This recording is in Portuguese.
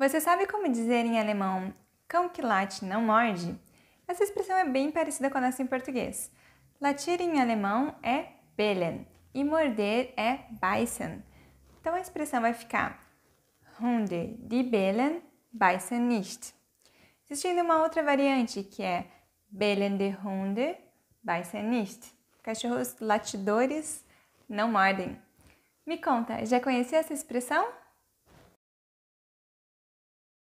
Você sabe como dizer em alemão cão que late não morde? Essa expressão é bem parecida com a nossa em português. Latir em alemão é bellen e morder é beißen. Então a expressão vai ficar Hunde die bellen beißen nicht. Existindo uma outra variante que é der Hunde beißen nicht. Cachorros latidores não mordem. Me conta, já conhecia essa expressão?